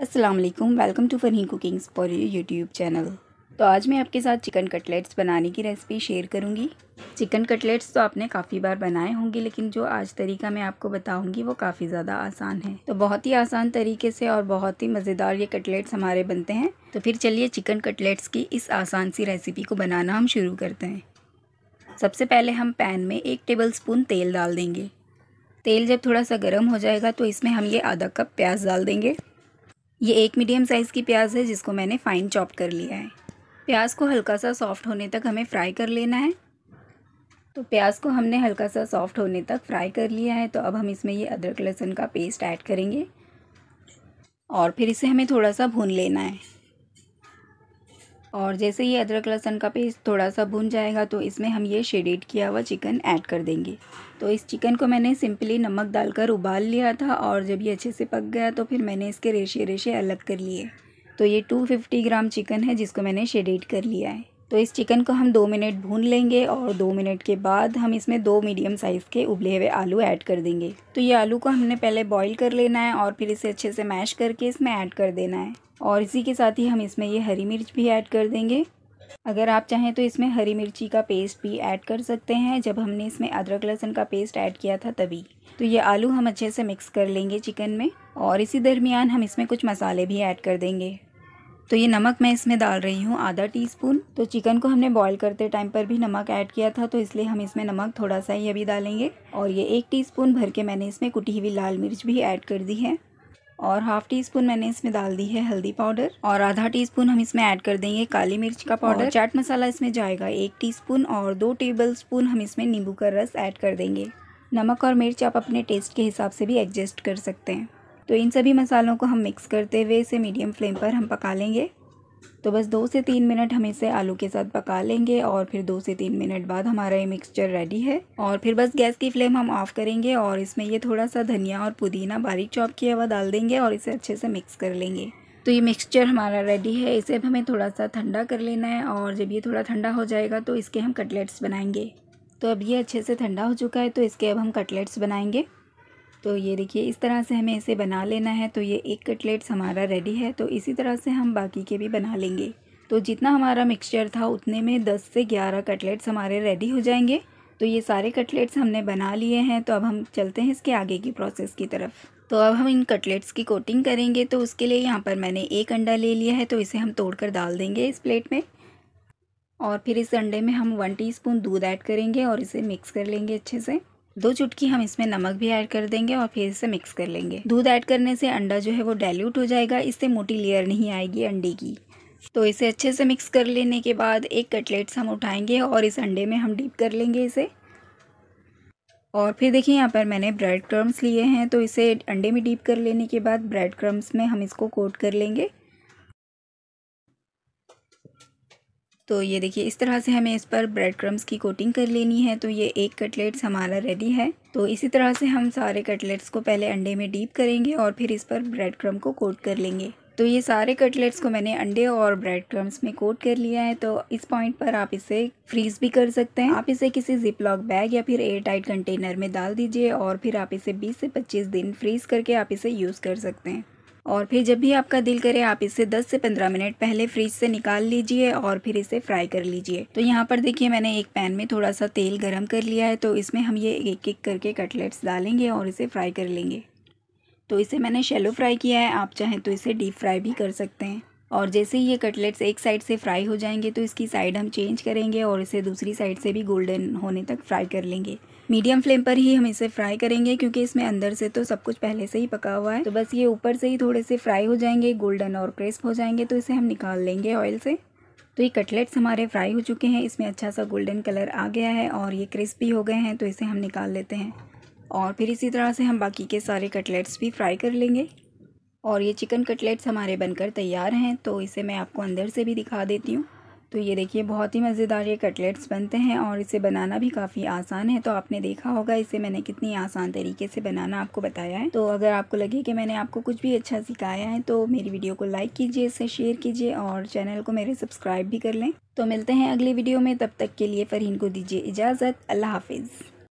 Aslam welcome to funny cookings for you YouTube channel तो आज मैं आपके साथ चिकन कटलेट्स बनाने की रेसिपी शेयर करूंगी चिकन कटलेट्स तो आपने काफ़ी बार बनाए होंगे लेकिन जो आज तरीका मैं आपको बताऊंगी वो काफ़ी ज़्यादा आसान है तो बहुत ही आसान तरीके से और बहुत ही मज़ेदार ये कटलेट्स हमारे बनते हैं तो फिर चलिए चिकन कटलेट्स की इस आसान सी रेसिपी को बनाना हम शुरू करते हैं सबसे पहले हम पैन में एक टेबल स्पून तेल डाल देंगे तेल जब थोड़ा सा गर्म हो जाएगा तो इसमें हम ये आधा कप प्याज डाल देंगे ये एक मीडियम साइज़ की प्याज है जिसको मैंने फ़ाइन चॉप कर लिया है प्याज को हल्का सा सॉफ्ट होने तक हमें फ्राई कर लेना है तो प्याज को हमने हल्का सा सॉफ्ट होने तक फ्राई कर लिया है तो अब हम इसमें ये अदरक लहसुन का पेस्ट ऐड करेंगे और फिर इसे हमें थोड़ा सा भून लेना है और जैसे ही अदरक लहसन का पेस्ट थोड़ा सा भुन जाएगा तो इसमें हम ये शेडेड किया हुआ चिकन ऐड कर देंगे तो इस चिकन को मैंने सिंपली नमक डालकर उबाल लिया था और जब ये अच्छे से पक गया तो फिर मैंने इसके रेशे रेशे अलग कर लिए तो ये 250 ग्राम चिकन है जिसको मैंने शेडेड कर लिया है तो इस चिकन को हम दो मिनट भून लेंगे और दो मिनट के बाद हम इसमें दो मीडियम साइज़ के उबले हुए आलू ऐड कर देंगे तो ये आलू को हमने पहले बॉईल कर लेना है और फिर इसे अच्छे से मैश करके इसमें ऐड कर देना है और इसी के साथ ही हम इसमें ये हरी मिर्च भी ऐड कर देंगे अगर आप चाहें तो इसमें हरी मिर्ची का पेस्ट भी ऐड कर सकते हैं जब हमने इसमें अदरक लहसुन का पेस्ट ऐड किया था तभी तो ये आलू हम अच्छे से मिक्स कर लेंगे चिकन में और इसी दरमियान हम इसमें कुछ मसाले भी ऐड कर देंगे तो ये नमक मैं इसमें डाल रही हूँ आधा टीस्पून तो चिकन को हमने बॉईल करते टाइम पर भी नमक ऐड किया था तो इसलिए हम इसमें नमक थोड़ा सा ही अभी डालेंगे और ये एक टीस्पून भर के मैंने इसमें कुटी हुई लाल मिर्च भी ऐड कर दी है और हाफ टी स्पून मैंने इसमें डाल दी है हल्दी पाउडर और आधा टी स्पून हम इसमें ऐड कर देंगे काली मिर्च का पाउडर चाट मसाला इसमें जाएगा एक टी स्पून और दो टेबल स्पून हम इसमें नींबू का रस ऐड कर देंगे नमक और मिर्च आप अपने टेस्ट के हिसाब से भी एडजस्ट कर सकते हैं तो इन सभी मसालों को हम मिक्स करते हुए इसे मीडियम फ्लेम पर हम पका लेंगे तो बस दो से तीन मिनट हम इसे आलू के साथ पका लेंगे और फिर दो से तीन मिनट बाद हमारा ये मिक्सचर रेडी है और फिर बस गैस की फ्लेम हम ऑफ करेंगे और इसमें ये थोड़ा सा धनिया और पुदीना बारीक चॉप किया हुआ डाल देंगे और इसे अच्छे से मिक्स कर लेंगे तो ये मिक्सचर हमारा रेडी है इसे अब हमें थोड़ा सा ठंडा कर लेना है और जब ये थोड़ा ठंडा हो जाएगा तो इसके हम कटलेट्स बनाएंगे तो अब ये अच्छे से ठंडा हो चुका है तो इसके अब हम कटलेट्स बनाएंगे तो ये देखिए इस तरह से हमें इसे बना लेना है तो ये एक कटलेट्स हमारा रेडी है तो इसी तरह से हम बाकी के भी बना लेंगे तो जितना हमारा मिक्सचर था उतने में 10 से 11 कटलेट्स हमारे रेडी हो जाएंगे तो ये सारे कटलेट्स हमने बना लिए हैं तो अब हम चलते हैं इसके आगे की प्रोसेस की तरफ तो अब हम इन कटलेट्स की कोटिंग करेंगे तो उसके लिए यहाँ पर मैंने एक अंडा ले लिया है तो इसे हम तोड़कर डाल देंगे इस प्लेट में और फिर इस अंडे में हम वन टीस्पून दूध ऐड करेंगे और इसे मिक्स कर लेंगे अच्छे से दो चुटकी हम इसमें नमक भी ऐड कर देंगे और फिर इसे मिक्स कर लेंगे दूध ऐड करने से अंडा जो है वो डाइल्यूट हो जाएगा इससे मोटी लेयर नहीं आएगी अंडे की तो इसे अच्छे से मिक्स कर लेने के बाद एक कटलेट्स हम उठाएंगे और इस अंडे में हम डीप कर लेंगे इसे और फिर देखिए यहाँ पर मैंने ब्रेड क्रम्स लिए हैं तो इसे अंडे में डीप कर लेने के बाद ब्रेड क्रम्स में हम इसको कोट कर लेंगे तो ये देखिए इस तरह से हमें इस पर ब्रेड क्रम्स की कोटिंग कर लेनी है तो ये एक कटलेट्स हमारा रेडी है तो इसी तरह से हम सारे कटलेट्स को पहले अंडे में डीप करेंगे और फिर इस पर ब्रेड क्रम को कोट कर लेंगे तो ये सारे कटलेट्स को मैंने अंडे और ब्रेड क्रम्स में कोट कर लिया है तो इस पॉइंट पर आप इसे फ्रीज भी कर सकते हैं आप इसे किसी जिप लॉक बैग या फिर एयर टाइट कंटेनर में डाल दीजिए और फिर आप इसे 20 से 25 दिन फ्रीज करके आप इसे यूज़ कर सकते हैं और फिर जब भी आपका दिल करे आप इसे 10 से 15 मिनट पहले फ्रिज से निकाल लीजिए और फिर इसे फ्राई कर लीजिए तो यहाँ पर देखिए मैंने एक पैन में थोड़ा सा तेल गर्म कर लिया है तो इसमें हम ये एक एक करके कटलेट्स डालेंगे और इसे फ्राई कर लेंगे तो इसे मैंने शेलो फ्राई किया है आप चाहें तो इसे डीप फ्राई भी कर सकते हैं और जैसे ही ये कटलेट्स एक साइड से फ्राई हो जाएंगे तो इसकी साइड हम चेंज करेंगे और इसे दूसरी साइड से भी गोल्डन होने तक फ्राई कर लेंगे मीडियम फ्लेम पर ही हम इसे फ्राई करेंगे क्योंकि इसमें अंदर से तो सब कुछ पहले से ही पका हुआ है तो बस ये ऊपर से ही थोड़े से फ्राई हो जाएंगे गोल्डन और क्रिस्प हो जाएंगे तो इसे हम निकाल लेंगे ऑयल से तो ये कटलेट्स हमारे फ्राई हो चुके हैं इसमें अच्छा सा गोल्डन कलर आ गया है और ये क्रिस्पी हो गए हैं तो इसे हम निकाल लेते हैं और फिर इसी तरह से हम बाकी के सारे कटलेट्स भी फ्राई कर लेंगे और ये चिकन कटलेट्स हमारे बनकर तैयार हैं तो इसे मैं आपको अंदर से भी दिखा देती हूँ तो ये देखिए बहुत ही मज़ेदार ये कटलेट्स बनते हैं और इसे बनाना भी काफ़ी आसान है तो आपने देखा होगा इसे मैंने कितनी आसान तरीके से बनाना आपको बताया है तो अगर आपको लगे कि मैंने आपको कुछ भी अच्छा सिखाया है तो मेरी वीडियो को लाइक कीजिए इसे शेयर कीजिए और चैनल को मेरे सब्सक्राइब भी कर लें तो मिलते हैं अगली वीडियो में तब तक के लिए फ़रहीन को दीजिए इजाज़त अल्लाह हाफिज़